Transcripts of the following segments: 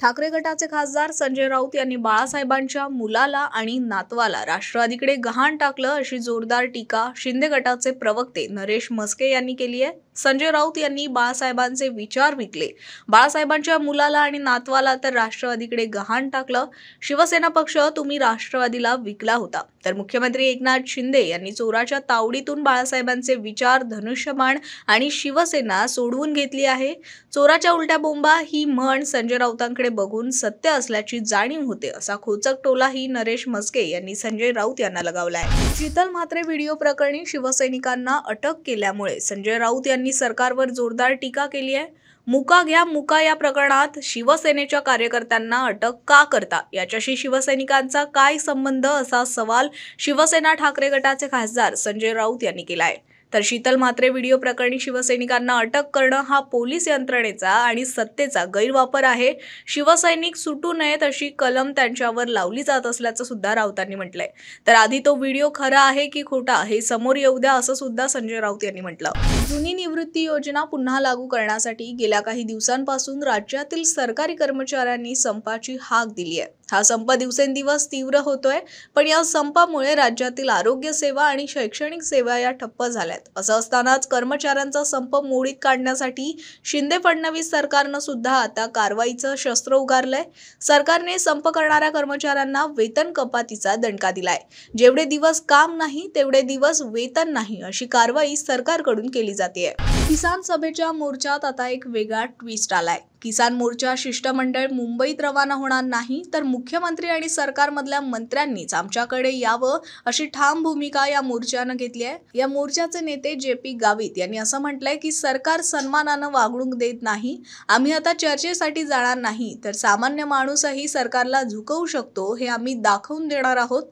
ठाकरे गटाचे खासदार संजय राऊत यांनी बाळासाहेबांच्या मुलाला आणि नातवाला राष्ट्रवादीकडे गहाण टाकलं अशी जोरदार टीका शिंदे गटाचे प्रवक्ते नरेश म्हस्के यांनी केली आहे संजय राऊत यांनी बाळासाहेबांचे विचार विकले बाळासाहेबांच्या मुलाला आणि नातवाला तर राष्ट्रवादीकडे गहाण टाकलं शिवसेना पक्ष तुम्ही राष्ट्रवादीला विकला होता तर मुख्यमंत्री एकनाथ शिंदे यांनी चोराच्या तावडीतून बाळासाहेबांचे विचार धनुष्यबाण आणि शिवसेना सोडवून घेतली आहे चोराच्या उलट्या बोंबा ही म्हण संजय राऊतांकडे बघून सत्य असल्याची जाणीव होते असा खोचक टोलाही नरेश मस्के यांनी संजय राऊत यांना लगावलाय शीतल म्हात्रे व्हिडिओ प्रकरणी शिवसैनिकांना अटक केल्यामुळे संजय राऊत यांनी सरकारवर जोरदार टीका केली आहे मुका घ्या मुका या प्रकरणात शिवसेनेच्या कार्यकर्त्यांना अटक का करता याच्याशी शिवसैनिकांचा काय संबंध असा सवाल शिवसेना ठाकरे गटाचे खासदार संजय राऊत यांनी केला आहे तर शीतल मात्रे व्हिडिओ प्रकरणी शिवसैनिकांना अटक करणं हा पोलीस यंत्रणेचा आणि सत्तेचा गैरवापर आहे शिवसैनिक सुटू नयेत अशी कलम त्यांच्यावर लावली जात असल्याचं सुद्धा राऊतांनी म्हटलंय तर आधी तो व्हिडिओ खरा आहे की खोटा हे समोर येऊ द्या असं सुद्धा संजय राऊत यांनी म्हटलं जुनी निवृत्ती योजना पुन्हा लागू करण्यासाठी गेल्या काही दिवसांपासून राज्यातील सरकारी कर्मचाऱ्यांनी संपाची हाक दिली आहे हा संप दिवसेंदिवस तीव्र होतोय पण या संपामुळे राज्यातील आरोग्य सेवा आणि शैक्षणिक सेवा या ठप्प झाल्यात असं असतानाच कर्मचाऱ्यांचा संप मोडीत काढण्यासाठी शिंदे फडणवीस सरकारनं सुद्धा आता कारवाईचं शस्त्र उगारलंय सरकारने संप करणाऱ्या कर्मचाऱ्यांना वेतन कपातीचा दणका दिलाय जेवढे दिवस काम नाही तेवढे दिवस वेतन नाही अशी कारवाई सरकारकडून केली जाते किसान सभेच्या मोर्चात आता एक वेगळा ट्विस्ट आलाय किसान मोर्चा शिष्टमंडळ मुंबईत रवाना होणार नाही तर मुख्यमंत्री आणि सरकारमधल्या मंत्र्यांनीच आमच्याकडे यावं अशी ठाम भूमिका या मोर्चानं घेतली आहे या मोर्चाचे नेते जे पी गावित यांनी असं म्हटलंय की सरकार सन्मानानं वागणूक देत नाही आम्ही आता चर्चेसाठी जाणार नाही तर सामान्य माणूसही सरकारला झुकवू शकतो हे आम्ही दाखवून देणार आहोत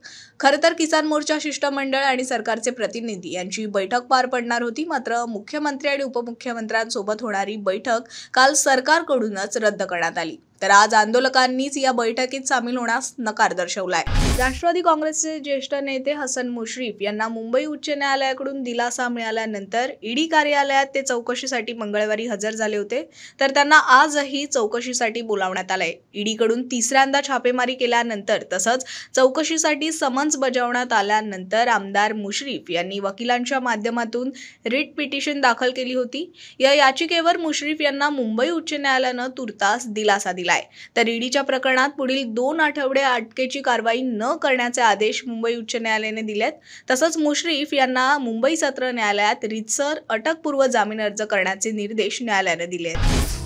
खरं किसान मोर्चा शिष्टमंडळ आणि सरकारचे प्रतिनिधी यांची बैठक पार पडणार होती मात्र मुख्यमंत्री आणि उपमुख्यमंत्र्यांसोबत होणारी बैठक काल सरकारकडूनच रद्द करण्यात आली तर आज आंदोलकांनीच या बैठकीत सामील होण्यास नकार दर्शवलाय राष्ट्रवादी काँग्रेसचे ज्येष्ठ नेते हसन मुश्रीफ यांना मुंबई उच्च न्यायालयाकडून दिलासा मिळाल्यानंतर ईडी कार्यालयात ते चौकशीसाठी मंगळवारी हजर झाले होते तर त्यांना आजही चौकशीसाठी बोलावण्यात आलंय ईडीकडून तिसऱ्यांदा छापेमारी केल्यानंतर तसंच चौकशीसाठी समन्स बजावण्यात आल्यानंतर आमदार मुश्रीफ यांनी वकिलांच्या माध्यमातून रिट पिटिशन दाखल केली होती या याचिकेवर मुश्रीफ यांना मुंबई उच्च न्यायालयानं तुर्तास दिलासा दिला तर ईडीच्या प्रकरणात पुढील दोन आठवडे अटकेची कारवाई न करण्याचे आदेश मुंबई उच्च न्यायालयाने दिलेत तसंच मुश्रीफ यांना मुंबई सत्र न्यायालयात रितसर अटकपूर्व जामीन अर्ज करण्याचे निर्देश न्यायालयाने दिले